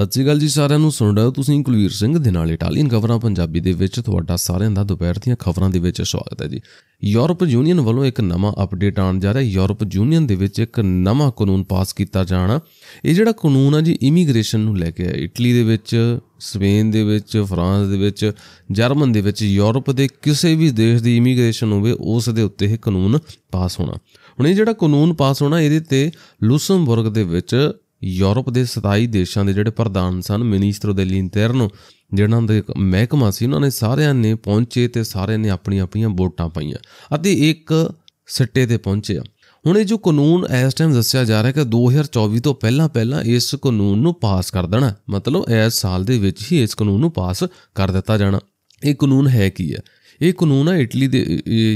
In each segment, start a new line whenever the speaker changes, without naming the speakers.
ਸਤਿ ਸ਼੍ਰੀ ਅਕਾਲ ਜੀ ਸਾਰਿਆਂ ਨੂੰ ਸੁਣ ਰਹੇ ਹੋ ਤੁਸੀਂ ਕੁਲਵੀਰ ਸਿੰਘ ਦੇ ਨਾਲ ਇਟਾਲੀਅਨ ਖਬਰਾਂ ਪੰਜਾਬੀ ਦੇ ਵਿੱਚ ਤੁਹਾਡਾ ਸਾਰਿਆਂ ਦਾ ਦੁਪਹਿਰ ਦੀਆਂ ਖਬਰਾਂ ਦੇ ਵਿੱਚ ਸਵਾਗਤ ਹੈ ਜੀ ਯੂਰਪ ਯੂਨੀਅਨ ਵੱਲੋਂ ਇੱਕ ਨਵਾਂ ਅਪਡੇਟ ਆਉਣ ਜਾ ਰਿਹਾ ਹੈ ਯੂਰਪ ਯੂਨੀਅਨ ਦੇ ਵਿੱਚ ਇੱਕ ਨਵਾਂ ਕਾਨੂੰਨ ਪਾਸ ਕੀਤਾ ਜਾਣਾ ਇਹ ਜਿਹੜਾ ਕਾਨੂੰਨ ਆ ਜੀ ਇਮੀਗ੍ਰੇਸ਼ਨ ਨੂੰ ਲੈ ਕੇ ਹੈ ਇਟਲੀ ਦੇ ਵਿੱਚ ਸਵੇਨ ਦੇ ਵਿੱਚ ਫਰਾਂਸ ਦੇ ਵਿੱਚ ਜਰਮਨ ਦੇ ਵਿੱਚ ਯੂਰਪ ਦੇ ਕਿਸੇ ਵੀ ਦੇਸ਼ ਦੀ ਇਮੀਗ੍ਰੇਸ਼ਨ ਹੋਵੇ ਉਸ ਦੇ ਉੱਤੇ ਇਹ ਕਾਨੂੰਨ ਪਾਸ ਹੋਣਾ ਹੁਣ ਇਹ ਜਿਹੜਾ ਕਾਨੂੰਨ ਪਾਸ ਹੋਣਾ ਇਹਦੇ ਤੇ ਲੂਸਮਬਰਗ ਦੇ ਵਿੱਚ ਯੂਰਪ ਦੇ 27 ਦੇਸ਼ਾਂ ਦੇ ਜਿਹੜੇ ਪ੍ਰਧਾਨ ਸਨ ਮਿਨਿਸਟਰ ਦੇ ਲਿੰਟਰਨੋ ਜਿਹਨਾਂ ਦੇ ਮਹਿਕਮਾ ਸੀ ਉਹਨਾਂ ਨੇ ਸਾਰਿਆਂ ਨੇ ਪਹੁੰਚੇ ਤੇ ਸਾਰਿਆਂ ਨੇ ਆਪਣੀਆਂ ਆਪਣੀਆਂ ਵੋਟਾਂ ਪਾਈਆਂ ਅਤੇ ਇੱਕ ਸਿੱਟੇ ਤੇ ਪਹੁੰਚਿਆ ਹੁਣ ਇਹ ਜੋ ਕਾਨੂੰਨ ਇਸ ਟਾਈਮ ਦੱਸਿਆ ਜਾ ਰਿਹਾ ਹੈ ਕਿ 2024 ਤੋਂ ਪਹਿਲਾਂ ਪਹਿਲਾਂ ਇਸ ਕਾਨੂੰਨ ਨੂੰ ਪਾਸ ਕਰ ਦੇਣਾ ਮਤਲਬ ਇਸ ਸਾਲ ਦੇ ਵਿੱਚ ਹੀ ਇਸ ਕਾਨੂੰਨ ਨੂੰ ਪਾਸ ਕਰ ਦਿੱਤਾ ਜਾਣਾ ਇਹ ਕਾਨੂੰਨ ਹੈ ਕੀ ਹੈ ਇਹ ਕਾਨੂੰਨ ਆ ਇਟਲੀ ਦੇ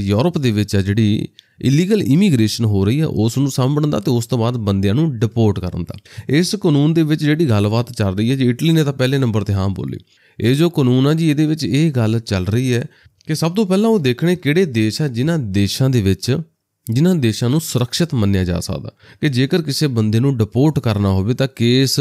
ਯੂਰਪ ਦੇ ਵਿੱਚ ਆ ਜਿਹੜੀ ਇਲੀਗਲ ਇਮੀਗ੍ਰੇਸ਼ਨ ਹੋ ਰਹੀ ਆ ਉਸ ਨੂੰ ਸਾਂਭਣ ਦਾ ਤੇ ਉਸ ਤੋਂ ਬਾਅਦ ਬੰਦਿਆਂ ਨੂੰ ਡਿਪੋਰਟ ਕਰਨ ਦਾ ਇਸ ਕਾਨੂੰਨ ਦੇ ਵਿੱਚ ਜਿਹੜੀ ਗੱਲਬਾਤ ਚੱਲ ਰਹੀ ਹੈ ਜੀ ਇਟਲੀ ਨੇ ਤਾਂ ਪਹਿਲੇ ਨੰਬਰ ਤੇ ਹਾਂ ਬੋਲੀ ਇਹ ਜੋ ਕਾਨੂੰਨ ਆ ਜੀ ਇਹਦੇ ਵਿੱਚ ਇਹ ਗੱਲ ਚੱਲ ਰਹੀ ਹੈ ਕਿ ਸਭ ਤੋਂ ਪਹਿਲਾਂ ਉਹ ਦੇਖਣੇ ਕਿਹੜੇ ਦੇਸ਼ ਆ ਜਿਨ੍ਹਾਂ ਦੇਸ਼ਾਂ ਦੇ ਵਿੱਚ ਜਿਨ੍ਹਾਂ ਦੇਸ਼ਾਂ ਨੂੰ ਸੁਰੱਖਿਅਤ ਮੰਨਿਆ ਜਾ ਸਕਦਾ ਕਿ ਜੇਕਰ ਕਿਸੇ ਬੰਦੇ ਨੂੰ ਡਿਪੋਰਟ ਕਰਨਾ ਹੋਵੇ ਤਾਂ ਕੇਸ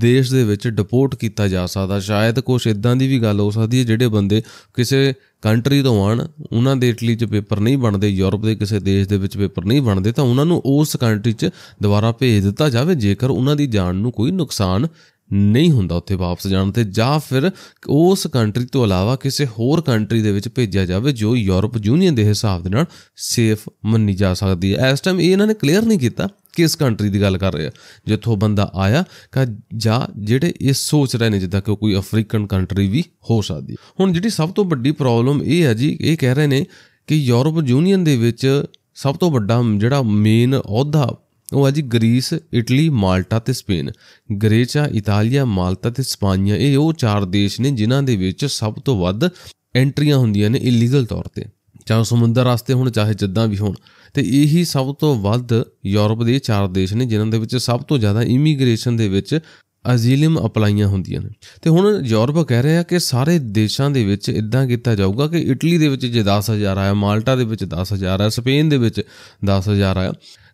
ਦੇਸ਼ ਦੇ ਵਿੱਚ ਡਿਪੋਰਟ ਕੀਤਾ ਜਾ ਸਕਦਾ ਸ਼ਾਇਦ ਕੁਝ ਇਦਾਂ ਦੀ ਵੀ ਗੱਲ ਹੋ ਸਕਦੀ ਹੈ ਜਿਹੜੇ ਬੰਦੇ ਕਿਸੇ ਕੰਟਰੀ ਤੋਂ ਆਣ ਉਹਨਾਂ ਦੇ ਇਟਲੀ 'ਚ ਪੇਪਰ ਨਹੀਂ ਬਣਦੇ ਯੂਰਪ ਦੇ ਕਿਸੇ ਦੇਸ਼ ਦੇ ਵਿੱਚ ਪੇਪਰ ਨਹੀਂ ਬਣਦੇ ਤਾਂ ਉਹਨਾਂ ਨੂੰ ਉਸ ਕੰਟਰੀ 'ਚ ਦੁਬਾਰਾ ਭੇਜ ਦਿੱਤਾ ਜਾਵੇ ਜੇਕਰ ਉਹਨਾਂ ਦੀ ਜਾਨ ਨੂੰ ਕੋਈ ਨੁਕਸਾਨ ਨਹੀਂ ਹੁੰਦਾ ਉੱਥੇ ਵਾਪਸ ਜਾਣ ਤੇ ਜਾਂ ਫਿਰ ਉਸ ਕੰਟਰੀ ਤੋਂ ਇਲਾਵਾ ਕਿਸੇ ਹੋਰ ਕੰਟਰੀ ਦੇ ਵਿੱਚ ਭੇਜਿਆ ਜਾਵੇ ਜੋ ਯੂਰਪ ਯੂਨੀਅਨ ਦੇ ਹਿਸਾਬ ਦੇ ਨਾਲ ਸੇਫ ਮੰਨੀ ਜਾ ਸਕਦੀ ਹੈ ਇਸ ਟਾਈਮ ਇਹ ਇਹਨਾਂ ਨੇ ਕਲੀਅਰ ਨਹੀਂ ਕੀਤਾ ਕਿਸ ਕੰਟਰੀ ਦੀ ਗੱਲ ਕਰ ਰਹੇ ਆ ਜਿੱਥੋਂ ਬੰਦਾ ਆਇਆ ਕਾ ਜਾਂ ਜਿਹੜੇ ਇਹ ਸੋਚ ਰਹੇ ਨੇ ਜਿੱਦਾਂ ਕਿ ਕੋਈ ਅਫਰੀਕਨ ਕੰਟਰੀ ਵੀ ਹੋ ਸਕਦੀ ਹੁਣ ਜਿਹੜੀ ਸਭ ਤੋਂ ਵੱਡੀ ਪ੍ਰੋਬਲਮ ਇਹ ਹੈ ਜੀ ਇਹ ਕਹਿ ਰਹੇ ਨੇ ਕਿ ਯੂਰਪ ਯੂਨੀਅਨ ਦੇ ਵਿੱਚ ਸਭ ਤੋਂ ਵੱਡਾ ਜਿਹੜਾ ਮੇਨ ਅਹੁਦਾ ਉਹ ਜੀ ਗ੍ਰੀਸ ਇਟਲੀ ਮਾਲਟਾ ਤੇ ਸਪੇਨ ਗ੍ਰੇਚਾ ਇਟਾਲੀਆ ਮਾਲਟਾ ਤੇ ਸਪਾਨੀਆ ਇਹ ਉਹ ਚਾਰ ਦੇਸ਼ ਨੇ ਜਿਨ੍ਹਾਂ ਦੇ ਵਿੱਚ ਸਭ ਤੋਂ ਵੱਧ ਐਂਟਰੀਆਂ ਹੁੰਦੀਆਂ ਨੇ ਇਲੀਗਲ ਤੌਰ ਤੇ ਚਾਹੇ ਸਮੁੰਦਰ ਰਸਤੇ ਹੋਣ ਚਾਹੇ ਜਿੱਦਾਂ ਵੀ ਹੋਣ ਤੇ ਇਹੀ ਸਭ ਤੋਂ ਵੱਧ ਯੂਰਪ ਦੇ ਚਾਰ ਦੇਸ਼ ਨੇ ਜਿਨ੍ਹਾਂ ਦੇ ਵਿੱਚ ਸਭ ਤੋਂ ਜ਼ਿਆਦਾ ਇਮੀਗ੍ਰੇਸ਼ਨ ਦੇ ਵਿੱਚ ਅਜ਼ੀਲਮ ਅਪਲਾਈਆਂ ਹੁੰਦੀਆਂ ਨੇ ਤੇ ਹੁਣ ਯੂਰਪ ਕਹਿ ਰਿਹਾ ਕਿ ਸਾਰੇ ਦੇਸ਼ਾਂ ਦੇ ਵਿੱਚ ਇਦਾਂ ਕੀਤਾ ਜਾਊਗਾ ਕਿ ਇਟਲੀ ਦੇ ਵਿੱਚ ਜੇ 10000 ਆਇਆ ਮਾਲਟਾ ਦੇ ਵਿੱਚ 10000 ਆਇਆ ਸਪੇਨ ਦੇ ਵਿੱਚ 10000 ਆਇਆ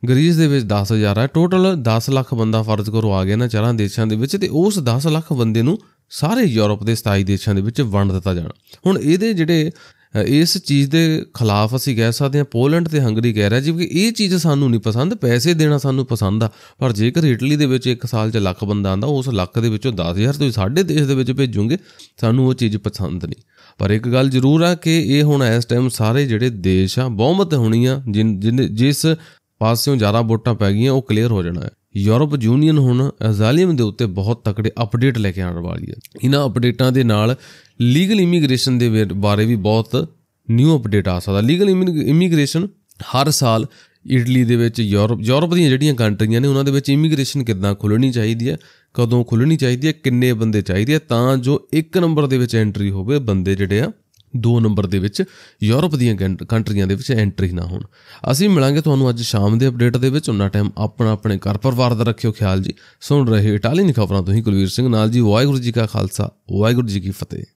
ਗਰੀਸ ਦੇ ਵਿੱਚ 10000 ਹੈ ਟੋਟਲ 10 ਲੱਖ ਬੰਦਾ ਫਰਜ਼ ਕਰੋ ਆ ਗਿਆ ਨਾ ਚਾਰਾਂ ਦੇਸ਼ਾਂ ਦੇ ਵਿੱਚ ਤੇ ਉਸ 10 ਲੱਖ ਬੰਦੇ ਨੂੰ ਸਾਰੇ ਯੂਰਪ ਦੇ 27 ਦੇਸ਼ਾਂ ਦੇ ਵਿੱਚ ਵੰਡ ਦਿੱਤਾ ਜਾਣਾ ਹੁਣ ਇਹਦੇ ਜਿਹੜੇ ਇਸ ਚੀਜ਼ ਦੇ ਖਿਲਾਫ ਅਸੀਂ ਕਹਿ ਸਕਦੇ ਹਾਂ ਪੋਲੈਂਡ ਤੇ ਹੰਗਰੀ ਕਹਿ ਰਿਹਾ ਜੀ ਕਿ ਇਹ ਚੀਜ਼ ਸਾਨੂੰ ਨਹੀਂ ਪਸੰਦ ਪੈਸੇ ਦੇਣਾ ਸਾਨੂੰ ਪਸੰਦ ਆ ਪਰ ਜੇਕਰ ਇਟਲੀ ਦੇ ਵਿੱਚ ਇੱਕ ਸਾਲ 'ਚ ਲੱਖ ਬੰਦਾ ਆਂਦਾ ਉਸ ਲੱਖ ਦੇ ਵਿੱਚੋਂ 10000 ਤੁਸੀਂ ਸਾਡੇ ਦੇਸ਼ ਦੇ ਵਿੱਚ ਭੇਜੋਗੇ ਸਾਨੂੰ ਉਹ ਚੀਜ਼ ਪਸੰਦ ਨਹੀਂ ਪਰ ਇੱਕ ਗੱਲ ਜ਼ਰੂਰ ਆ ਕਿ ਇਹ ਹੁਣ ਇਸ ਟਾਈਮ ਸਾਰੇ ਜਿਹੜੇ ਦੇਸ਼ ਆ ਬਹੁਮਤ ਹੋਣੀ ਆ ਜਿਸ ਪਾਸਿਓਂ ਜ਼ਿਆਦਾ ਵੋਟਾਂ ਪੈ ਗਈਆਂ ਉਹ ਕਲੀਅਰ ਹੋ ਜਾਣਾ ਹੈ ਯੂਰਪ ਯੂਨੀਅਨ ਹੁਣ ਅਜ਼ਾਲਿਮ ਦੇ ਉੱਤੇ ਬਹੁਤ ਤਕੜੇ ਅਪਡੇਟ ਲੈ ਕੇ ਆਉਣ ਵਾਲੀ ਹੈ ਇਹਨਾਂ ਅਪਡੇਟਾਂ ਦੇ ਨਾਲ ਲੀਗਲ ਇਮੀਗ੍ਰੇਸ਼ਨ ਦੇ ਬਾਰੇ ਵੀ ਬਹੁਤ ਨਿਊ ਅਪਡੇਟ ਆ ਸਕਦਾ ਲੀਗਲ ਇਮੀਗ੍ਰੇਸ਼ਨ ਹਰ ਸਾਲ ਇਟਲੀ ਦੇ ਵਿੱਚ ਯੂਰਪ ਯੂਰਪ ਦੀਆਂ ਜਿਹੜੀਆਂ ਕੰਟਰੀਆਂ ਨੇ ਉਹਨਾਂ ਦੇ ਵਿੱਚ ਇਮੀਗ੍ਰੇਸ਼ਨ ਕਿੱਦਾਂ ਖੁੱਲਣੀ ਚਾਹੀਦੀ ਹੈ ਕਦੋਂ ਖੁੱਲਣੀ ਚਾਹੀਦੀ ਹੈ ਕਿੰਨੇ ਬੰਦੇ ਚਾਹੀਦੇ ਆ ਤਾਂ ਜੋ ਇੱਕ ਨੰਬਰ ਦੇ ਵਿੱਚ ਐਂਟਰੀ ਹੋਵੇ ਬੰਦੇ ਜਿਹੜੇ ਆ 2 ਨੰਬਰ ਦੇ ਵਿੱਚ ਯੂਰਪ ਦੀਆਂ ਕੰਟਰੀਆਂ ਦੇ ਵਿੱਚ ਐਂਟਰੀ ਨਾ ਹੋਣ ਅਸੀਂ ਮਿਲਾਂਗੇ ਤੁਹਾਨੂੰ ਅੱਜ ਸ਼ਾਮ ਦੇ ਅਪਡੇਟ ਦੇ ਵਿੱਚ ਉਹਨਾਂ ਟਾਈਮ ਆਪਣਾ ਆਪਣੇ ਘਰ ਪਰਿਵਾਰ ਦਾ ਰੱਖਿਓ ਖਿਆਲ ਜੀ ਸੁਣ ਰਹੇ ਇਟਾਲੀਅਨ ਖਬਰਾਂ ਤੋਂ ਹੀ ਕੁਲਵੀਰ ਸਿੰਘ ਨਾਲ ਜੀ ਵਾਹਿਗੁਰੂ ਜੀ ਕਾ ਖਾਲਸਾ ਵਾਹਿਗੁਰੂ ਜੀ ਕੀ ਫਤਿਹ